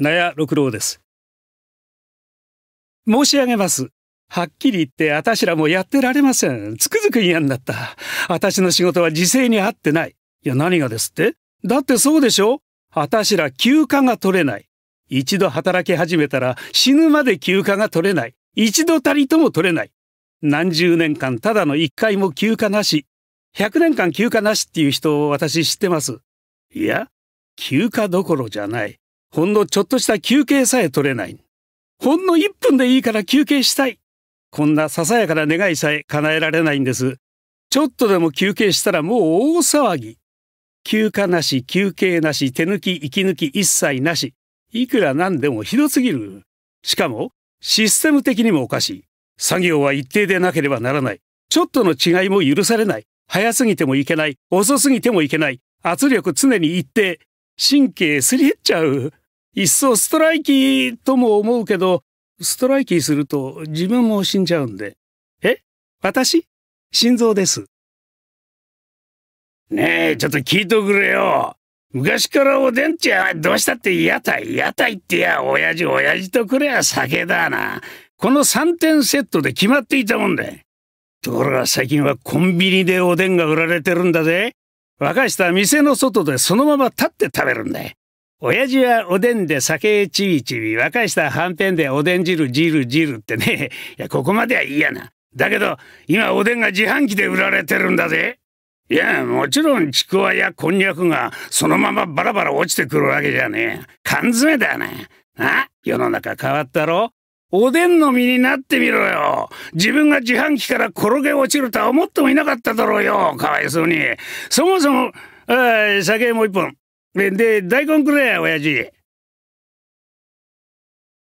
納屋六郎です。申し上げます。はっきり言って、あたしらもやってられません。つくづく嫌になった。あたしの仕事は時勢に合ってない。いや、何がですってだってそうでしょあたしら休暇が取れない。一度働き始めたら死ぬまで休暇が取れない。一度たりとも取れない。何十年間ただの一回も休暇なし。百年間休暇なしっていう人を私知ってます。いや、休暇どころじゃない。ほんのちょっとした休憩さえ取れない。ほんの1分でいいから休憩したい。こんなささやかな願いさえ叶えられないんです。ちょっとでも休憩したらもう大騒ぎ。休暇なし、休憩なし、手抜き、息抜き一切なし。いくらなんでもひどすぎる。しかも、システム的にもおかしい。作業は一定でなければならない。ちょっとの違いも許されない。早すぎてもいけない。遅すぎてもいけない。圧力常に一定。神経すり減っちゃう。いっそストライキとも思うけど、ストライキすると自分も死んじゃうんで。え私心臓です。ねえ、ちょっと聞いとくれよ。昔からおでんちゃどうしたって屋台、屋台ってや、親父、親父とくれや酒だな。この三点セットで決まっていたもんだ。ところが最近はコンビニでおでんが売られてるんだぜ。若い人は店の外でそのまま立って食べるんだ。親父はおでんで酒ちびちび、若い下はんぺんでおでん汁汁汁ってね。いや、ここまではいいやな。だけど、今おでんが自販機で売られてるんだぜ。いや、もちろんちくわやこんにゃくがそのままバラバラ落ちてくるわけじゃねえ。缶詰だよな。あ世の中変わったろおでんの身になってみろよ。自分が自販機から転げ落ちるとは思ってもいなかっただろうよ。かわいそうに。そもそも、あ酒もう一本。で、大根くれ、親父。